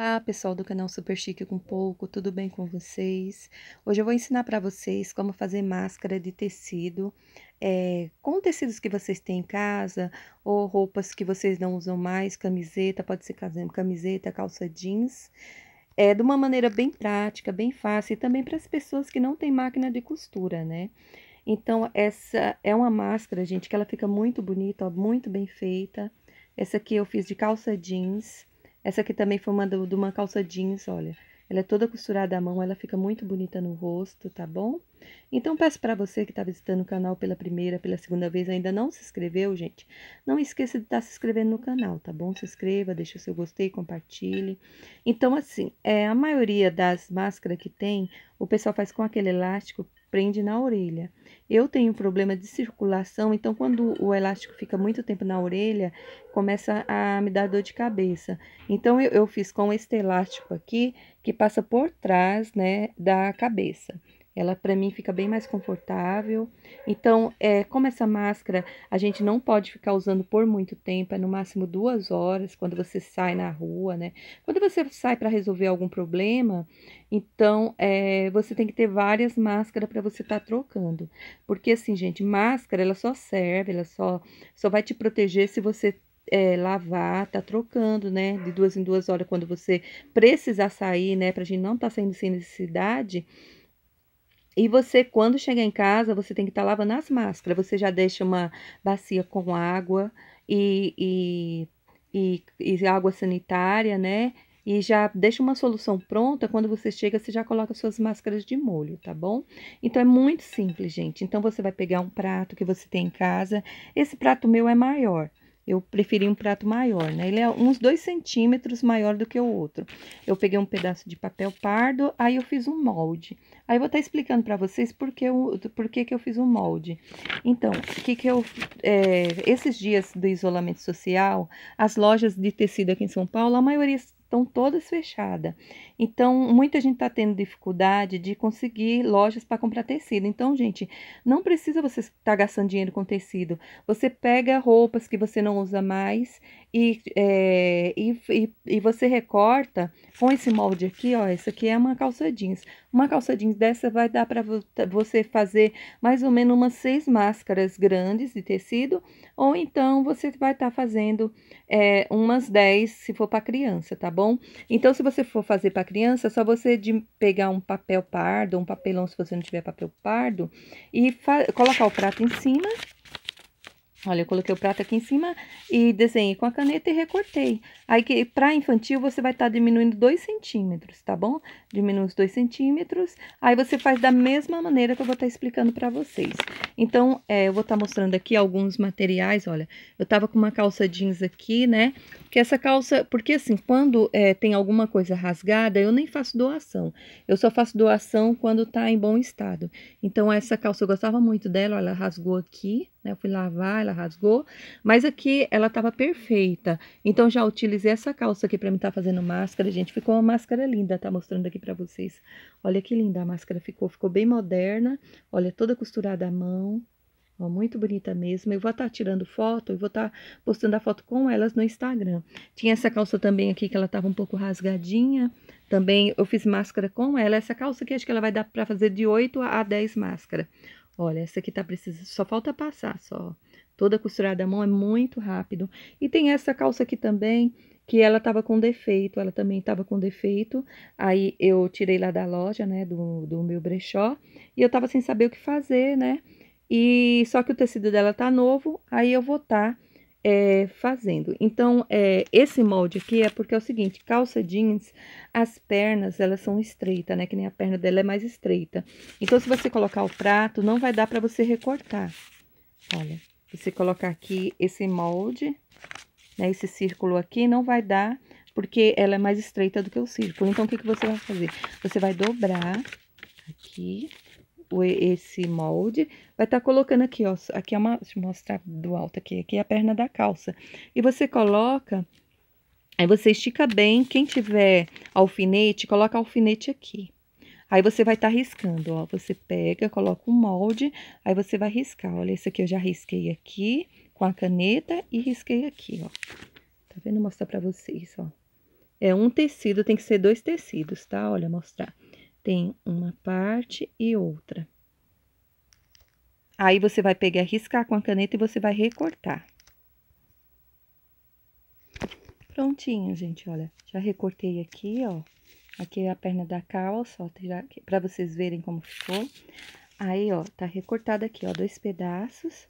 Olá, pessoal do canal Super Chique com Pouco, tudo bem com vocês? Hoje eu vou ensinar para vocês como fazer máscara de tecido é, com tecidos que vocês têm em casa ou roupas que vocês não usam mais, camiseta, pode ser camiseta, calça jeans, é, de uma maneira bem prática, bem fácil e também para as pessoas que não têm máquina de costura, né? Então, essa é uma máscara, gente, que ela fica muito bonita, ó, muito bem feita. Essa aqui eu fiz de calça jeans essa aqui também foi uma de uma calça jeans, olha. Ela é toda costurada à mão, ela fica muito bonita no rosto, tá bom? Então, peço para você que está visitando o canal pela primeira, pela segunda vez, ainda não se inscreveu, gente, não esqueça de estar tá se inscrevendo no canal, tá bom? Se inscreva, deixa o seu gostei, compartilhe. Então, assim, é, a maioria das máscaras que tem, o pessoal faz com aquele elástico prende na orelha. Eu tenho problema de circulação, então quando o elástico fica muito tempo na orelha, começa a me dar dor de cabeça. Então eu, eu fiz com este elástico aqui, que passa por trás, né, da cabeça. Ela para mim fica bem mais confortável. Então, é, como essa máscara a gente não pode ficar usando por muito tempo, é no máximo duas horas quando você sai na rua, né? Quando você sai para resolver algum problema, então é, você tem que ter várias máscaras para você estar tá trocando, porque assim, gente, máscara ela só serve, ela só só vai te proteger se você é, lavar, tá trocando, né? De duas em duas horas, quando você precisar sair, né? Pra gente não tá saindo sem necessidade, e você, quando chegar em casa, você tem que estar tá lavando as máscaras. Você já deixa uma bacia com água e, e, e, e água sanitária, né? e já deixa uma solução pronta. Quando você chega, você já coloca suas máscaras de molho, tá bom? Então é muito simples, gente. Então você vai pegar um prato que você tem em casa. Esse prato meu é maior eu preferi um prato maior, né? Ele é uns dois centímetros maior do que o outro. Eu peguei um pedaço de papel pardo, aí eu fiz um molde. Aí eu vou estar tá explicando para vocês por que, eu, por que, que eu fiz um molde. Então, o que que eu... É, esses dias do isolamento social, as lojas de tecido aqui em São Paulo, a maioria estão todas fechadas. Então, muita gente está tendo dificuldade de conseguir lojas para comprar tecido. Então, gente, não precisa você estar tá gastando dinheiro com tecido. Você pega roupas que você não usa mais e, é, e, e, e você recorta com esse molde aqui, ó. Isso aqui é uma calça jeans. Uma calça jeans dessa vai dar para você fazer mais ou menos umas seis máscaras grandes de tecido, ou então você vai estar tá fazendo é, umas dez se for para criança, tá bom? Então, se você for fazer para criança, é só você de pegar um papel pardo, um papelão se você não tiver papel pardo, e colocar o prato em cima Olha, eu coloquei o prato aqui em cima e desenhei com a caneta e recortei. Aí, que para infantil, você vai estar tá diminuindo 2 centímetros, tá bom? Diminui os 2 centímetros. Aí, você faz da mesma maneira que eu vou estar tá explicando para vocês. Então, é, eu vou estar tá mostrando aqui alguns materiais, olha. Eu tava com uma calça jeans aqui, né? Que essa calça... Porque, assim, quando é, tem alguma coisa rasgada, eu nem faço doação. Eu só faço doação quando tá em bom estado. Então, essa calça, eu gostava muito dela, olha, ela rasgou aqui, eu né? fui lavar, ela rasgou, mas aqui ela estava perfeita. Então já utilizei essa calça aqui para me estar tá fazendo máscara, gente. Ficou uma máscara linda, tá mostrando aqui para vocês. Olha que linda a máscara ficou, ficou bem moderna. Olha, toda costurada à mão. Ó, muito bonita mesmo. Eu vou estar tá tirando foto, eu vou estar tá postando a foto com elas no Instagram. Tinha essa calça também aqui que ela estava um pouco rasgadinha. Também eu fiz máscara com ela. Essa calça aqui acho que ela vai dar para fazer de 8 a 10 máscara. Olha, essa aqui tá precisando, só falta passar só. Toda costurada à mão é muito rápido. E tem essa calça aqui também, que ela tava com defeito, ela também tava com defeito. Aí eu tirei lá da loja, né, do, do meu brechó, e eu tava sem saber o que fazer, né? E só que o tecido dela tá novo, aí eu vou tá é, fazendo. Então, é, esse molde aqui é porque é o seguinte, calça jeans, as pernas, elas são estreitas, né? Que nem a perna dela é mais estreita. Então, se você colocar o prato, não vai dar para você recortar. Olha, você colocar aqui esse molde, né? Esse círculo aqui, não vai dar, porque ela é mais estreita do que o círculo. Então, o que, que você vai fazer? Você vai dobrar aqui, esse molde, vai estar tá colocando aqui, ó, aqui é uma, deixa eu mostrar do alto aqui, aqui é a perna da calça. E você coloca, aí você estica bem, quem tiver alfinete, coloca alfinete aqui. Aí você vai estar tá riscando, ó, você pega, coloca o um molde, aí você vai riscar, olha, esse aqui eu já risquei aqui com a caneta e risquei aqui, ó. Tá vendo? mostrar pra vocês, ó. É um tecido, tem que ser dois tecidos, tá? Olha, mostrar tem uma parte e outra. Aí você vai pegar, riscar com a caneta e você vai recortar. Prontinho, gente, olha. Já recortei aqui, ó. Aqui é a perna da calça, ó, pra vocês verem como ficou. Aí, ó, tá recortado aqui, ó, dois pedaços.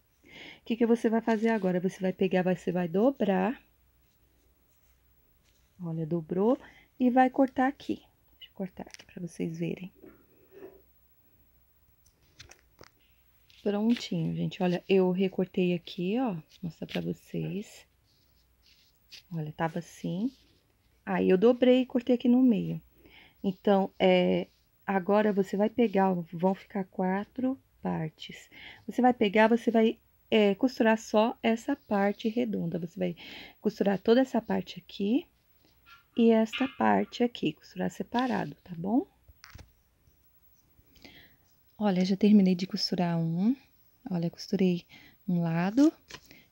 O que que você vai fazer agora? Você vai pegar, você vai dobrar. Olha, dobrou e vai cortar aqui cortar aqui para vocês verem. Prontinho, gente. Olha, eu recortei aqui, ó. Vou mostrar para vocês. Olha, tava assim. Aí, eu dobrei e cortei aqui no meio. Então, é, agora você vai pegar, vão ficar quatro partes. Você vai pegar, você vai é, costurar só essa parte redonda. Você vai costurar toda essa parte aqui e esta parte aqui, costurar separado, tá bom? Olha, já terminei de costurar um. Olha, costurei um lado.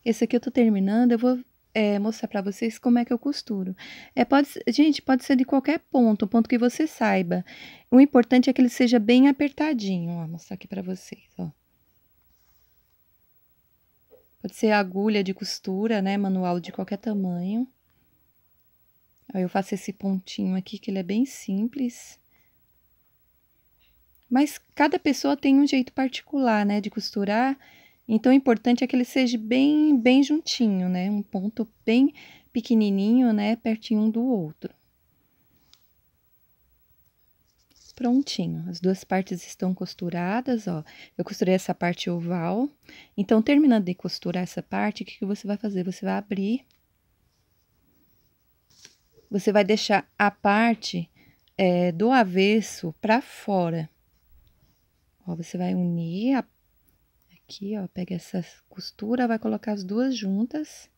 Esse aqui eu tô terminando, eu vou é, mostrar pra vocês como é que eu costuro. É, pode, gente, pode ser de qualquer ponto, ponto que você saiba. O importante é que ele seja bem apertadinho, ó, vou mostrar aqui pra vocês, ó. Pode ser agulha de costura, né, manual de qualquer tamanho. Aí eu faço esse pontinho aqui, que ele é bem simples. Mas cada pessoa tem um jeito particular, né, de costurar. Então, o importante é que ele seja bem, bem juntinho, né? Um ponto bem pequenininho, né? Pertinho um do outro. Prontinho. As duas partes estão costuradas, ó. Eu costurei essa parte oval. Então, terminando de costurar essa parte, o que, que você vai fazer? Você vai abrir você vai deixar a parte é, do avesso para fora. Ó, você vai unir a, aqui, ó, pega essa costura, vai colocar as duas juntas.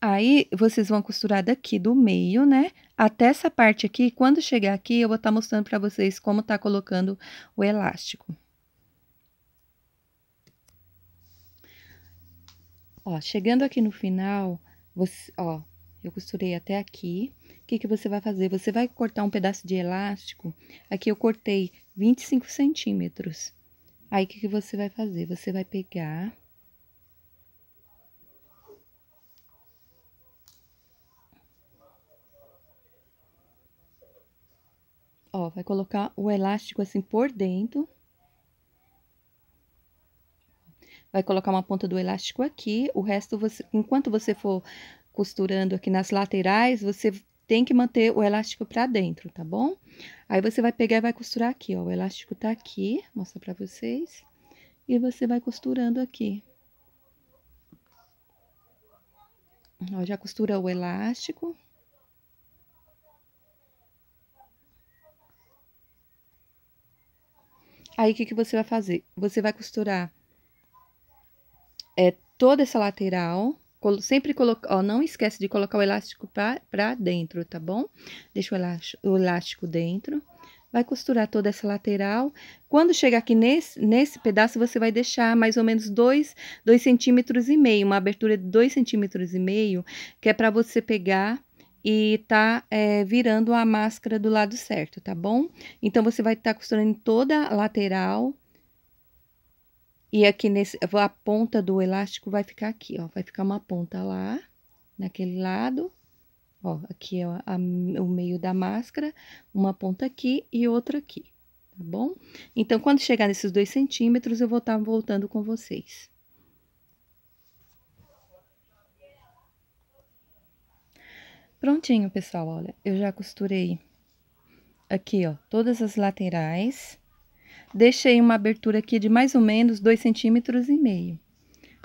Aí, vocês vão costurar daqui do meio, né? Até essa parte aqui, quando chegar aqui, eu vou estar tá mostrando para vocês como tá colocando o elástico. Ó, chegando aqui no final, você, ó, eu costurei até aqui. O que, que você vai fazer? Você vai cortar um pedaço de elástico. Aqui eu cortei 25 centímetros. Aí, o que, que você vai fazer? Você vai pegar... Ó, vai colocar o elástico assim por dentro vai colocar uma ponta do elástico aqui, o resto, você, enquanto você for costurando aqui nas laterais, você tem que manter o elástico pra dentro, tá bom? Aí você vai pegar e vai costurar aqui, ó, o elástico tá aqui, mostra pra vocês, e você vai costurando aqui. Ó, já costura o elástico. Aí, o que, que você vai fazer? Você vai costurar é toda essa lateral. Sempre coloca, ó, não esquece de colocar o elástico para dentro, tá bom? Deixa o elástico, o elástico dentro. Vai costurar toda essa lateral. Quando chegar aqui nesse, nesse pedaço, você vai deixar mais ou menos dois dois centímetros e meio, uma abertura de dois centímetros e meio, que é para você pegar e tá é, virando a máscara do lado certo, tá bom? Então, você vai estar tá costurando toda a lateral e aqui nesse, a ponta do elástico vai ficar aqui, ó. Vai ficar uma ponta lá, naquele lado. Ó, aqui é a, o meio da máscara, uma ponta aqui e outra aqui, tá bom? Então, quando chegar nesses dois centímetros, eu vou estar tá voltando com vocês. Prontinho, pessoal, olha, eu já costurei aqui, ó, todas as laterais Deixei uma abertura aqui de mais ou menos 2 centímetros e meio.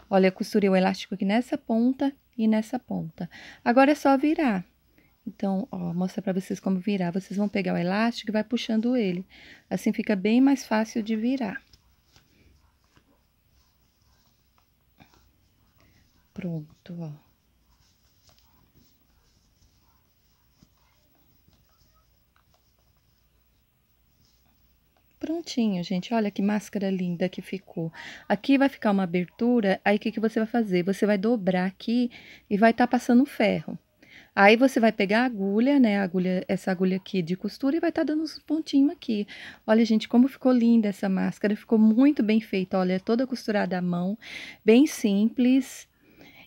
Olha, costurei o elástico aqui nessa ponta e nessa ponta. Agora é só virar. Então, ó, mostra pra vocês como virar. Vocês vão pegar o elástico e vai puxando ele. Assim fica bem mais fácil de virar. Pronto, ó. certinho, gente. Olha que máscara linda que ficou. Aqui vai ficar uma abertura, aí o que, que você vai fazer? Você vai dobrar aqui e vai estar tá passando ferro. Aí você vai pegar a agulha, né, a agulha, essa agulha aqui de costura e vai estar tá dando uns pontinhos aqui. Olha, gente, como ficou linda essa máscara, ficou muito bem feita, olha, toda costurada à mão, bem simples,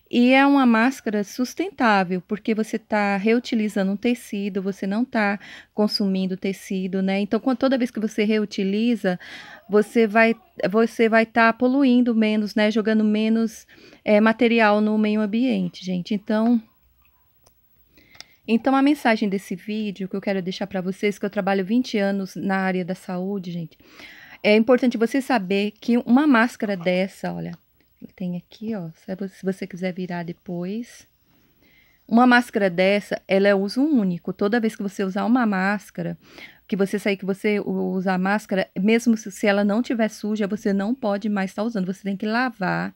e é uma máscara sustentável, porque você está reutilizando um tecido, você não está consumindo tecido, né? Então, toda vez que você reutiliza, você vai você vai estar tá poluindo menos, né? Jogando menos é, material no meio ambiente, gente. Então, então, a mensagem desse vídeo que eu quero deixar para vocês, que eu trabalho 20 anos na área da saúde, gente, é importante você saber que uma máscara dessa, olha, tem aqui, ó, se você quiser virar depois. Uma máscara dessa, ela é uso único. Toda vez que você usar uma máscara, que você sair que você usar máscara, mesmo se, ela não tiver suja, você não pode mais estar tá usando. Você tem que lavar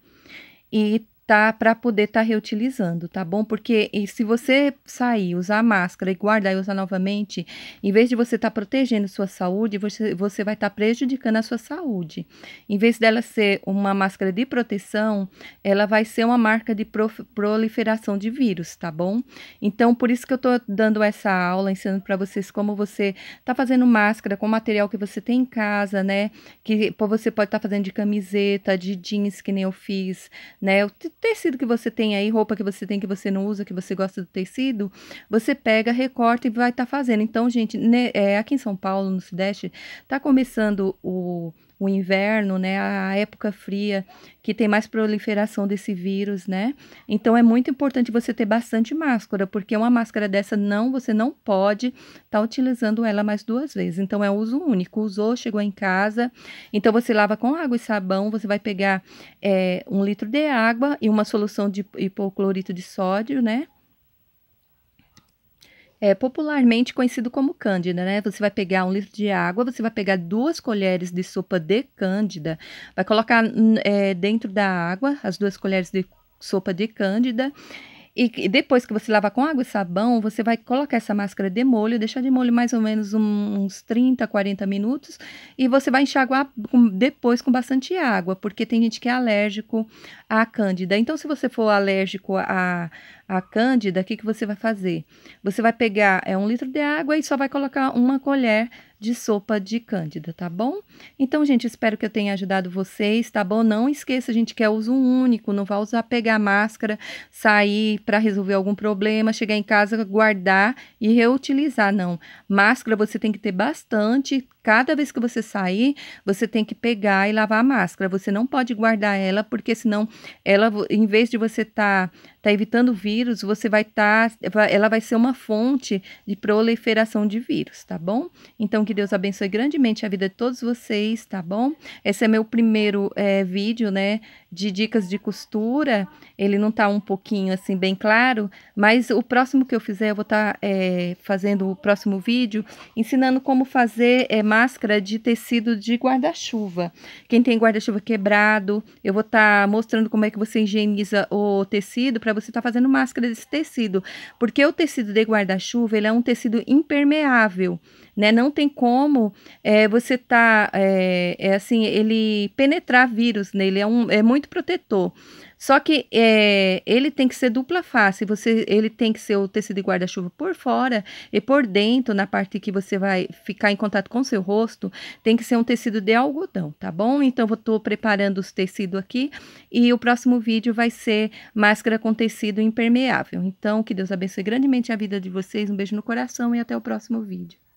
e tá para poder estar tá reutilizando, tá bom? Porque se você sair, usar a máscara e guardar e usar novamente, em vez de você estar tá protegendo sua saúde, você, você vai estar tá prejudicando a sua saúde. Em vez dela ser uma máscara de proteção, ela vai ser uma marca de proliferação de vírus, tá bom? Então, por isso que eu tô dando essa aula, ensinando para vocês como você tá fazendo máscara com o material que você tem em casa, né? Que você pode estar tá fazendo de camiseta, de jeans, que nem eu fiz, né? Eu tecido que você tem aí, roupa que você tem que você não usa, que você gosta do tecido, você pega, recorta e vai estar tá fazendo. Então, gente, né, é, aqui em São Paulo, no Sudeste, está começando o o inverno, né, a época fria, que tem mais proliferação desse vírus, né? Então é muito importante você ter bastante máscara, porque uma máscara dessa não, você não pode estar tá utilizando ela mais duas vezes. Então é uso único. Usou, chegou em casa, então você lava com água e sabão, você vai pegar é, um litro de água e uma solução de hipoclorito de sódio, né? é popularmente conhecido como cândida, né? Você vai pegar um litro de água, você vai pegar duas colheres de sopa de cândida, vai colocar hum, é, dentro da água as duas colheres de sopa de cândida e, depois que você lava com água e sabão, você vai colocar essa máscara de molho, deixar de molho mais ou menos uns 30, 40 minutos, e você vai enxaguar com, depois com bastante água, porque tem gente que é alérgico à cândida. Então, se você for alérgico à, à cândida, o que, que você vai fazer? Você vai pegar é, um litro de água e só vai colocar uma colher de sopa de cândida, tá bom? Então, gente, espero que eu tenha ajudado vocês, tá bom? Não esqueça, a gente, quer uso único, não vai usar pegar máscara, sair para resolver algum problema, chegar em casa, guardar e reutilizar, não. Máscara você tem que ter bastante, cada vez que você sair, você tem que pegar e lavar a máscara. Você não pode guardar ela, porque senão ela, em vez de você estar tá está evitando vírus, você vai estar, tá, ela vai ser uma fonte de proliferação de vírus, tá bom? Então que Deus abençoe grandemente a vida de todos vocês, tá bom? Esse é meu primeiro é, vídeo, né, de dicas de costura. Ele não está um pouquinho assim bem claro, mas o próximo que eu fizer, eu vou estar tá, é, fazendo o próximo vídeo ensinando como fazer é, máscara de tecido de guarda-chuva. Quem tem guarda-chuva quebrado, eu vou estar tá mostrando como é que você higieniza o tecido para para você estar tá fazendo máscara desse tecido, porque o tecido de guarda-chuva ele é um tecido impermeável né? Não tem como é, você tá, é, é, assim, ele penetrar vírus nele, é, um, é muito protetor. Só que é, ele tem que ser dupla face. Você, ele tem que ser o tecido de guarda-chuva por fora e por dentro, na parte que você vai ficar em contato com seu rosto, tem que ser um tecido de algodão, tá bom? Então eu estou preparando os tecidos aqui e o próximo vídeo vai ser máscara com tecido impermeável. Então que Deus abençoe grandemente a vida de vocês. Um beijo no coração e até o próximo vídeo.